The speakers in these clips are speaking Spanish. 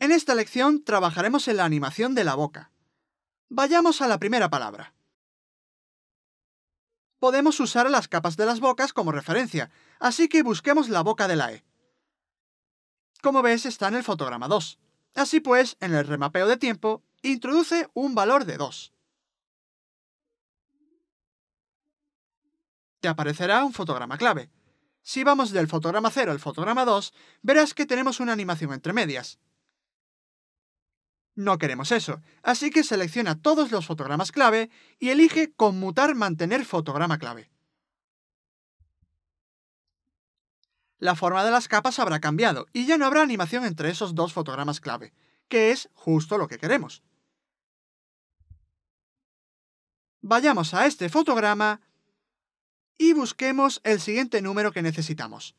En esta lección trabajaremos en la animación de la boca. Vayamos a la primera palabra. Podemos usar las capas de las bocas como referencia, así que busquemos la boca de la E. Como ves, está en el fotograma 2. Así pues, en el remapeo de tiempo, introduce un valor de 2. Te aparecerá un fotograma clave. Si vamos del fotograma 0 al fotograma 2, verás que tenemos una animación entre medias, no queremos eso, así que selecciona todos los fotogramas clave y elige Conmutar mantener fotograma clave. La forma de las capas habrá cambiado y ya no habrá animación entre esos dos fotogramas clave, que es justo lo que queremos. Vayamos a este fotograma y busquemos el siguiente número que necesitamos.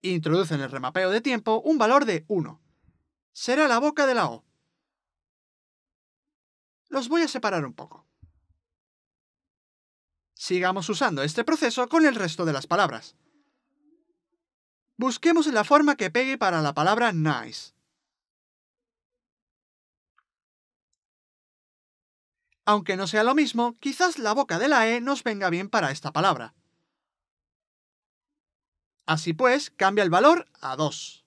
Introduce en el remapeo de tiempo un valor de 1. Será la boca de la O los voy a separar un poco. Sigamos usando este proceso con el resto de las palabras. Busquemos la forma que pegue para la palabra nice. Aunque no sea lo mismo, quizás la boca de la E nos venga bien para esta palabra. Así pues, cambia el valor a 2.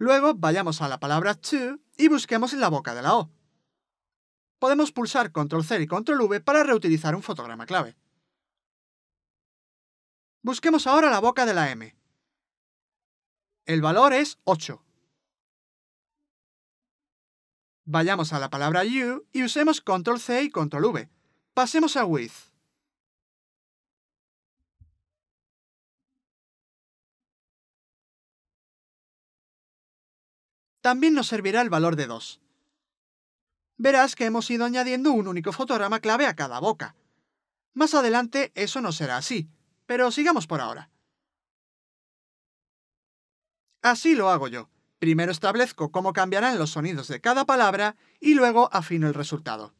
Luego vayamos a la palabra to y busquemos en la boca de la O. Podemos pulsar Control-C y Control-V para reutilizar un fotograma clave. Busquemos ahora la boca de la M. El valor es 8. Vayamos a la palabra u y usemos Control-C y Control-V. Pasemos a with. También nos servirá el valor de 2. Verás que hemos ido añadiendo un único fotograma clave a cada boca. Más adelante eso no será así, pero sigamos por ahora. Así lo hago yo. Primero establezco cómo cambiarán los sonidos de cada palabra y luego afino el resultado.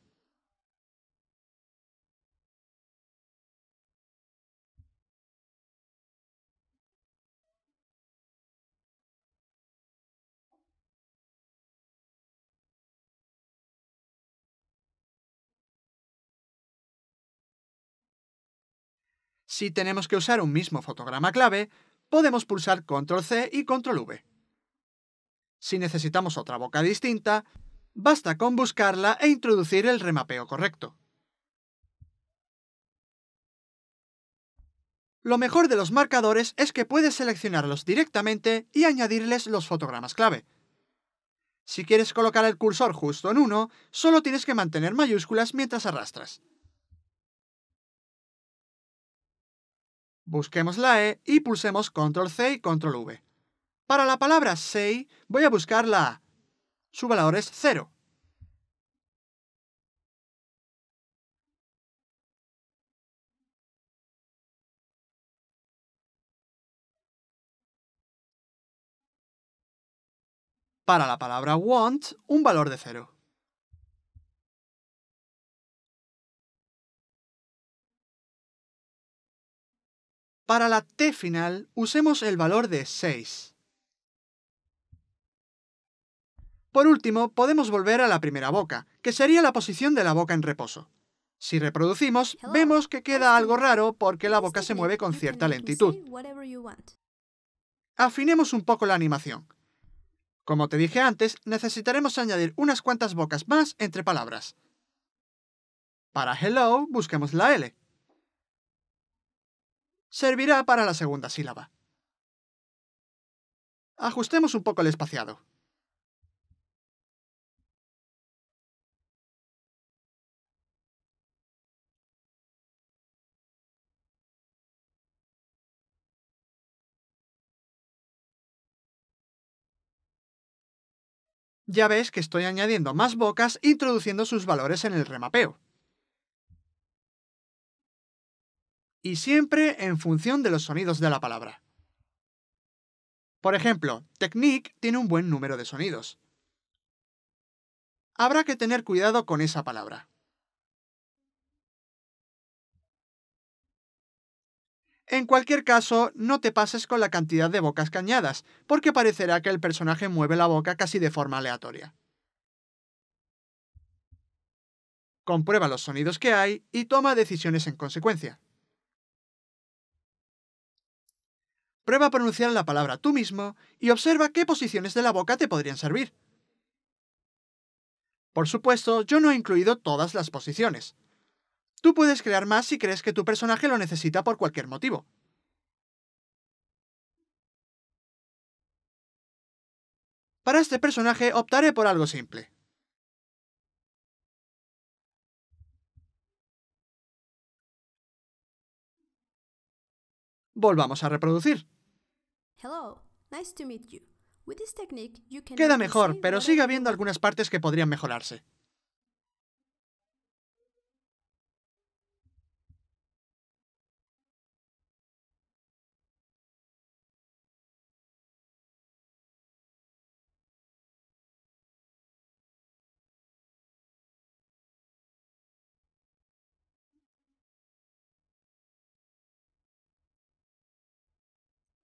Si tenemos que usar un mismo fotograma clave, podemos pulsar ctrl c y ctrl v Si necesitamos otra boca distinta, basta con buscarla e introducir el remapeo correcto. Lo mejor de los marcadores es que puedes seleccionarlos directamente y añadirles los fotogramas clave. Si quieres colocar el cursor justo en uno, solo tienes que mantener mayúsculas mientras arrastras. Busquemos la E y pulsemos Control C y Control V. Para la palabra SAY voy a buscar la A. Su valor es 0. Para la palabra want, un valor de 0. Para la t final, usemos el valor de 6. Por último, podemos volver a la primera boca, que sería la posición de la boca en reposo. Si reproducimos, vemos que queda algo raro porque la boca se mueve con cierta lentitud. Afinemos un poco la animación. Como te dije antes, necesitaremos añadir unas cuantas bocas más entre palabras. Para hello, busquemos la L servirá para la segunda sílaba. Ajustemos un poco el espaciado. Ya ves que estoy añadiendo más bocas introduciendo sus valores en el remapeo. y siempre en función de los sonidos de la palabra. Por ejemplo, technique tiene un buen número de sonidos. Habrá que tener cuidado con esa palabra. En cualquier caso, no te pases con la cantidad de bocas cañadas, porque parecerá que el personaje mueve la boca casi de forma aleatoria. Comprueba los sonidos que hay y toma decisiones en consecuencia. Prueba a pronunciar la palabra tú mismo y observa qué posiciones de la boca te podrían servir. Por supuesto, yo no he incluido todas las posiciones. Tú puedes crear más si crees que tu personaje lo necesita por cualquier motivo. Para este personaje optaré por algo simple. Volvamos a reproducir. Queda mejor, pero sigue habiendo algunas partes que podrían mejorarse.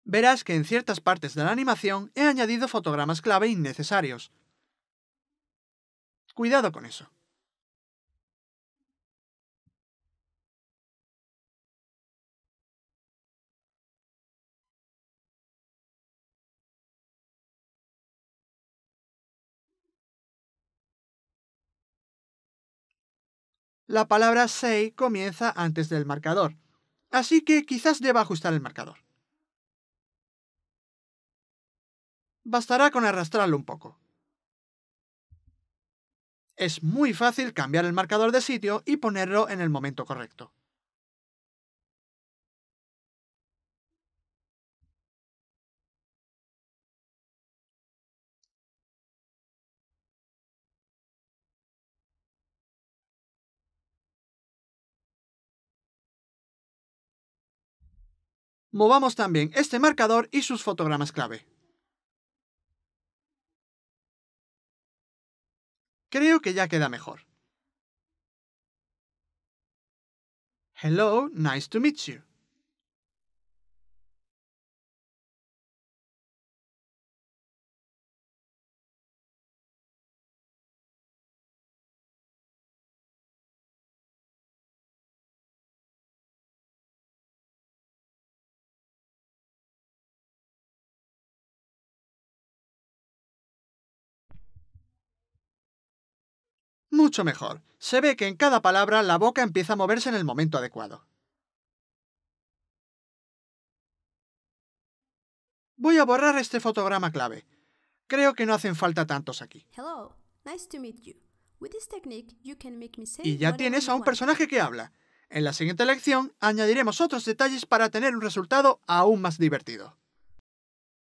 verás que en ciertas partes de la animación he añadido fotogramas clave innecesarios. Cuidado con eso. La palabra say comienza antes del marcador, así que quizás deba ajustar el marcador. bastará con arrastrarlo un poco. Es muy fácil cambiar el marcador de sitio y ponerlo en el momento correcto. Movamos también este marcador y sus fotogramas clave. Creo que ya queda mejor. Hello, nice to meet you. mucho mejor. Se ve que en cada palabra la boca empieza a moverse en el momento adecuado. Voy a borrar este fotograma clave. Creo que no hacen falta tantos aquí. y ya tienes a un personaje que habla. En la siguiente lección añadiremos otros detalles para tener un resultado aún más divertido.